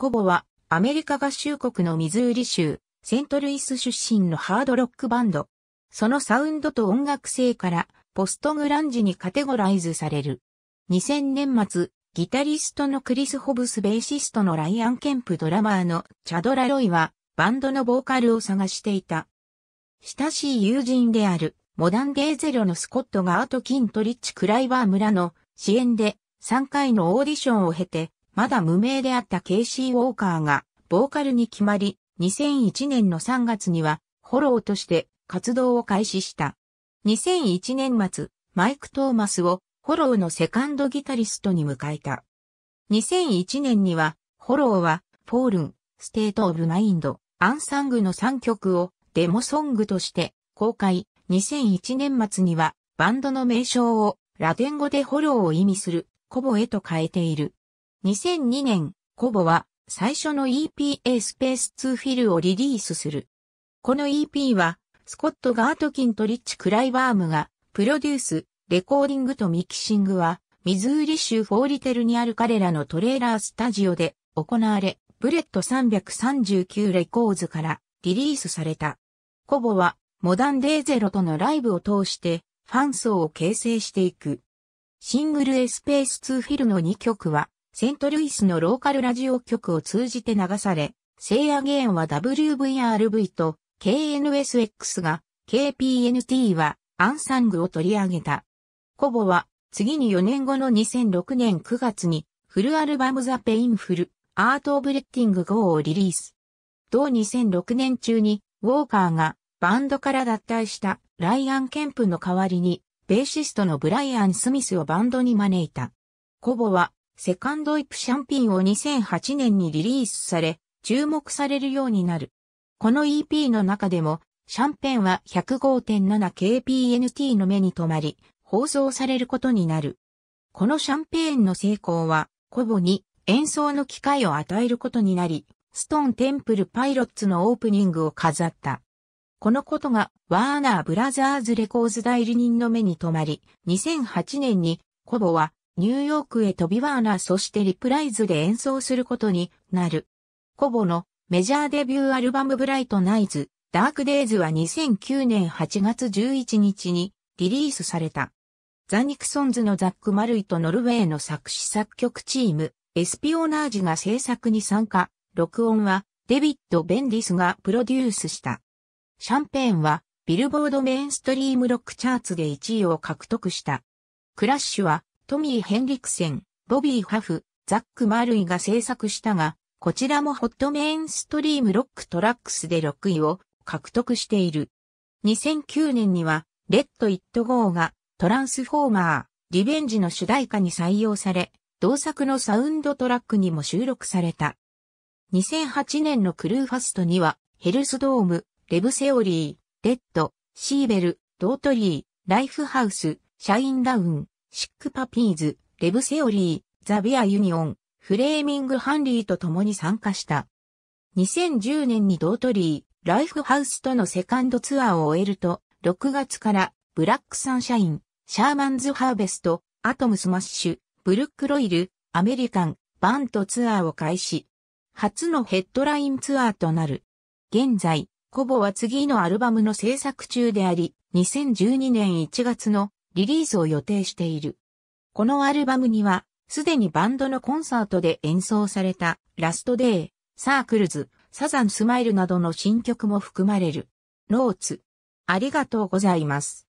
コボは、アメリカ合衆国のミズーリ州、セントルイス出身のハードロックバンド。そのサウンドと音楽性から、ポストグランジにカテゴライズされる。2000年末、ギタリストのクリス・ホブスベーシストのライアン・ケンプドラマーのチャドラ・ロイはバンドのボーカルを探していた。親しい友人であるモダンデーゼロのスコットがアート・キントリッチ・クライバー村の支援で3回のオーディションを経てまだ無名であったケイシー・ウォーカーが、ボーカルに決まり、2001年の3月には、フォローとして活動を開始した。2001年末、マイク・トーマスを、フォローのセカンドギタリストに迎えた。2001年には、フォローは、ポールン、ステート・オブ・マインド、アンサングの3曲をデモソングとして公開。2001年末にはバンドの名称をラテン語でフォローを意味するコボへと変えている。2002年、コボは最初の EPA スペース2フィルをリリースする。この EP は、スコット・ガートキンとリッチ・クライバームが、プロデュース、レコーディングとミキシングは、ミズーリ州フォーリテルにある彼らのトレーラースタジオで行われ、ブレット339レコーズからリリースされた。コボは、モダンデーゼロとのライブを通して、ファン層を形成していく。シングルエスペース2フィルの2曲は、セントルイスのローカルラジオ局を通じて流され、セイアゲーンは WVRV と KNSX が、KPNT はアンサングを取り上げた。コボは次に4年後の2006年9月にフルアルバムザ・ペインフル・アート・オブ・レッティングゴーをリリース。同2006年中にウォーカーがバンドから脱退したライアン・ケンプの代わりにベーシストのブライアン・スミスをバンドに招いた。コボはセカンドイプシャンピンを2008年にリリースされ、注目されるようになる。この EP の中でも、シャンペンは 105.7kpnt の目に留まり、放送されることになる。このシャンペーンの成功は、コボに演奏の機会を与えることになり、ストーン・テンプル・パイロッツのオープニングを飾った。このことが、ワーナー・ブラザーズ・レコーズ代理人の目に留まり、2008年に、コボはニューヨークへ飛びワーナーそしてリプライズで演奏することになる。コボのメジャーデビューアルバムブライトナイズ、ダークデイズは2009年8月11日にリリースされた。ザ・ニクソンズのザック・マルイとノルウェーの作詞作曲チーム、エスピオナージが制作に参加、録音はデビッド・ベンディスがプロデュースした。シャンペーンはビルボードメインストリームロックチャーツで1位を獲得した。クラッシュはトミー・ヘンリクセン、ボビー・ハフ、ザック・マールイが制作したが、こちらもホットメインストリームロックトラックスで6位を獲得している。2009年には、レッド・イット・ゴーがトランスフォーマー、リベンジの主題歌に採用され、同作のサウンドトラックにも収録された。2008年のクルーファストには、ヘルスドーム、レブセオリー、レッド、シーベル、ドートリー、ライフハウス、シャインダウン、シックパピーズ、レブセオリー、ザビアユニオン、フレーミング・ハンリーと共に参加した。2010年にドートリー、ライフハウスとのセカンドツアーを終えると、6月からブラックサンシャイン、シャーマンズ・ハーベスト、アトム・スマッシュ、ブルック・ロイル、アメリカン、バントツアーを開始。初のヘッドラインツアーとなる。現在、コボは次のアルバムの制作中であり、2012年1月のリリースを予定している。このアルバムには、すでにバンドのコンサートで演奏された、ラストデイ、サークルズ、サザンスマイルなどの新曲も含まれる。ノーツ。ありがとうございます。